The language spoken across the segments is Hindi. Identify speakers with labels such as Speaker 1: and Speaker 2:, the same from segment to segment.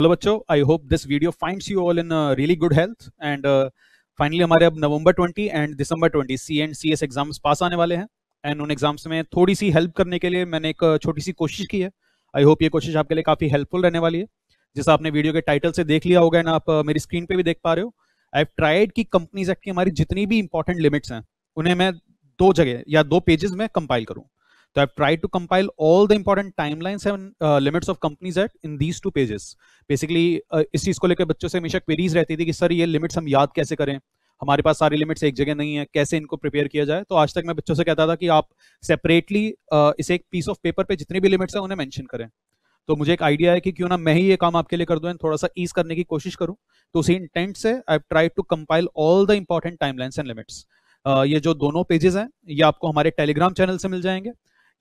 Speaker 1: हेलो बच्चों I hope this video finds you all in really good health and finally हमारे अब नवंबर 20 एंड दिसंबर 20 C and C S exams पास आने वाले हैं एंड उन एग्जाम्स में थोड़ी सी हेल्प करने के लिए मैंने एक uh, छोटी सी कोशिश की है आई होप ये कोशिश आपके लिए काफ़ी हेल्पफुल रहने वाली है जैसा आपने वीडियो के टाइटल से देख लिया होगा एंड आप uh, मेरी स्क्रीन पर भी देख पा रहे हो आई हैव ट्राइड की कंपनीज एक्ट की हमारी जितनी भी इंपॉर्टेंट लिमिट्स हैं उन्हें मैं दो जगह या दो पेजेस में कंपाइल करूँ So I've tried to compile all the important timelines and uh, limits of companies at in these two pages. Basically uh, इस चीज को लेकर बच्चों से हमेशा queries रहती थी कि सर ये लिमिट्स हम याद कैसे करें हमारे पास सारी लिमिट्स एक जगह नहीं है कैसे इनको प्रिपेयर किया जाए तो आज तक मैं बच्चों से कहता था कि आप सेपरेटली uh, इसे एक पीस ऑफ पेपर पे जितने भी लिमिट्स हैं उन्हें मेंशन करें तो मुझे एक आइडिया है कि क्यों ना मैं ही ये काम आपके लिए कर दूं थोड़ा सा ईज करने की कोशिश करूं तो उसी इंटेंट से I try to compile all the important time and limits ये जो दोनों पेजेस हैं ये आपको हमारे टेलीग्राम चैनल से मिल जाएंगे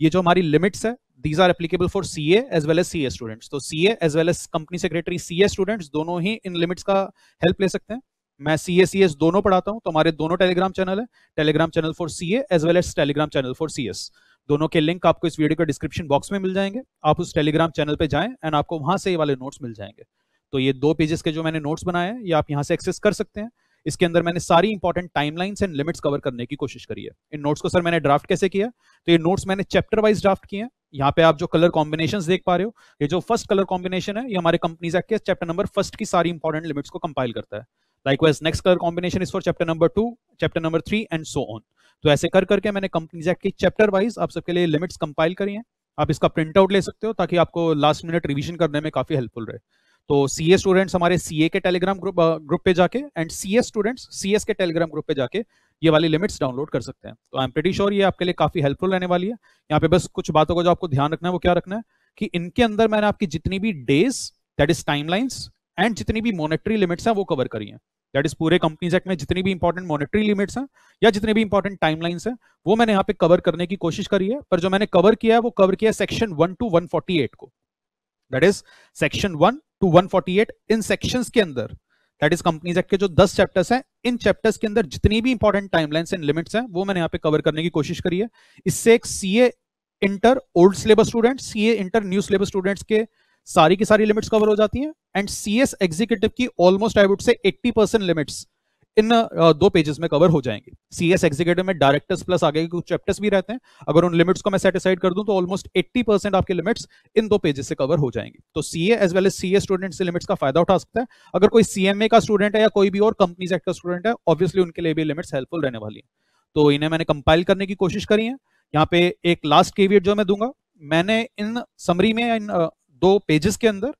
Speaker 1: ये जो हमारी लिमिट्स है these are applicable for C as well as C A students तो C as well as company secretary C students दोनों ही इन लिमिट्स का हेल्प ले सकते हैं मैं सी सी एस दोनों पढ़ाता हूँ तो हमारे दोनों टेलीग्राम चैनल है Telegram channel for C as well as Telegram channel for C S दोनों के लिंक आपको इस वीडियो के डिस्क्रिप्शन बॉक्स में मिल जाएंगे आप उस टेलीग्राम चैनल पे जाएं एंड आपको वहां से ये वाले नोट्स मिल जाएंगे तो ये दो पेजेस के जो मैंने नोट्स बनाए हैं ये आप यहाँ से एक्सेस कर सकते हैं इसके अंदर मैंने सारी important timelines and limits cover करने की कोशिश करी है इन नोट्स को सर मैंने ड्राफ्ट कैसे किया तो ये नोट्स मैंने चैप्टर वाइज ड्राफ्ट किए हैं यहाँ पे आप जो कलर कॉम्बिनेशन देख पा रहे हो ये जो फर्स्ट कलर कॉम्बिनेशन है ये हमारे कंपनीज एक्ट के चैप्टर नंबर फर्स्ट की सारी इंपॉर्टेंट लिमिट्स को कंपाइल करता है likewise next colour combination is for chapter number two chapter number three and so on तो ऐसे कर करके मैंने कंपनीज एक्ट के चैप्टर वाइज आप सबके लिए लिमिट्स कंपाइल करी है आप इसका प्रिंट आउट ले सकते हो ताकि आपको लास्ट मिनट रिविजन करने में काफी हेल्पफुल रहे तो सी ए स्टूडेंट्स हमारे सी ए के टेलीग्राम ग्रुप ग्रुप पे जाके and C S students C S के टेलीग्राम ग्रुप पे जाके ये वाली लिमिट्स डाउनलोड कर सकते हैं तो आई एम प्रेटी श्योर ये आपके लिए काफी हेल्पफुल रहने वाली है यहाँ पे बस कुछ बातों का जो आपको ध्यान रखना है वो क्या रखना है कि इनके अंदर मैंने आपकी जितनी भी days that is lines and जितनी भी मॉनेटरी लिमिट्स हैं वो कवर करी है दैट इज पूरे कंपनीज एक्ट में जितनी भी इंपॉर्टेंट मॉनिटरी लिमिट्स हैं या जितने भी इंपॉर्टेंट टाइमलाइंस हैं वो मैंने यहाँ पे कवर करने की कोशिश करी है पर जो मैंने कवर किया है वो कवर किया सेक्शन वन टू वन को that is section one two eight इन सेक्शन के अंदर दैट इज कंपनीज एक्ट के जो 10 चैप्टर्स हैं इन चैप्टर्स के अंदर जितनी भी इंपॉर्टेंट टाइमलाइंस एंड लिमिट्स हैं वो मैंने यहाँ पे कवर करने की कोशिश करी है इससे एक C A inter old syllabus student C A inter new syllabus students के सारी की सारी लिमिट्स कवर हो जाती हैं एंड सी एस एग्जीक्यूटिव की almost I would say 80 percent limits इन दो पेजेस में कवर हो जाएंगे सी एस एग्जीक्यूटिव में डायरेक्टर्स प्लस आगे के कुछ चैप्टर्स भी रहते हैं अगर उन लिमिट्स को मैं सेटिसाइड कर दूं तो ऑलमोस्ट 80 परसेंट आपके लिमिट्स इन दो पेजेस से कवर हो जाएंगे तो C as well as C student से लिमिट्स का फायदा उठा सकता है अगर कोई सीएमए का स्टूडेंट है या कोई भी और कंपनी सेक्टर स्टूडेंट है ऑब्वियसली उनके लिए भी लिमिट्स हेल्पफुल रहने वाली है तो इन्हें मैंने कंपाइल करने की कोशिश करी है यहाँ पे एक लास्ट केवियट जो मैं दूंगा मैंने इन समरी में इन दो पेजेस के अंदर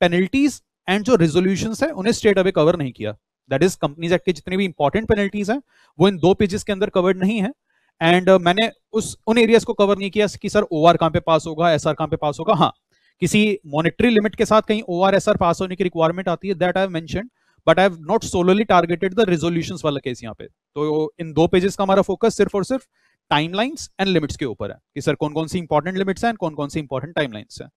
Speaker 1: पेनल्टीज एंड जो रेजोल्यूशन है उन्हें स्टेट अवे कवर नहीं किया दैट इज कंपनीज एक्ट के जितने भी इंपॉर्टेंट पेनल्टीज हैं वो इन दो पेजेस के अंदर कवर्ड नहीं है एंड uh, मैंने उस उन एरियाज को कवर नहीं किया कि सर ओ आर कहाँ पे पास होगा एस आर कहाँ पे पास होगा हाँ किसी मॉनिटरी लिमिट के साथ कहीं ओ आर एस आर पास होने की रिक्वायरमेंट आती है that I mention but I have not solely targeted the resolution वाला केस यहाँ पे तो इन दो पेजेस का हमारा फोकस सिर्फ और सिर्फ टाइमलाइंस एंड लिमिट्स के ऊपर है कि सर कौन कौन सी इंपॉर्टेंट लिमिट्स हैं कौन कौन सी इंपॉर्टेंट टाइमलाइंस हैं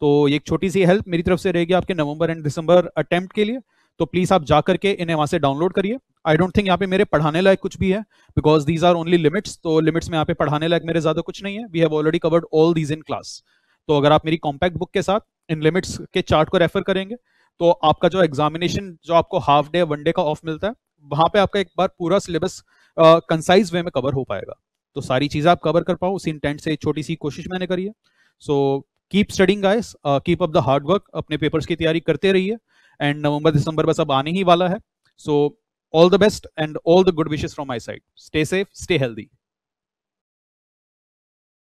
Speaker 1: तो एक छोटी सी हेल्प मेरी तरफ से रहेगी आपके नवंबर एंड दिसंबर अटेम्प्ट के लिए तो प्लीज आप जाकर के इन्हें वहां से डाउनलोड करिए आई डोंट थिंक यहाँ पे मेरे पढ़ाने लायक कुछ भी है because these are only limits तो लिमिट्स में यहाँ पे पढ़ाने लायक मेरे ज्यादा कुछ नहीं है we have already covered all these in class तो अगर आप मेरी कॉम्पैक्ट बुक के साथ इन लिमिट्स के चार्ट को रेफर करेंगे तो आपका जो एग्जामिनेशन जो आपको हाफ डे वन डे का ऑफ मिलता है वहां पे आपका एक बार पूरा सिलेबस कंसाइज वे में कवर हो पाएगा तो सारी चीजें आप कवर कर पाओ उसी इंटेंट से छोटी सी कोशिश मैंने करी है so keep studying guys keep up the hard work अपने पेपर्स की तैयारी करते रहिए एंड नवंबर दिसंबर बस अब आने ही वाला है so all the best and all the good wishes from my side stay safe stay healthy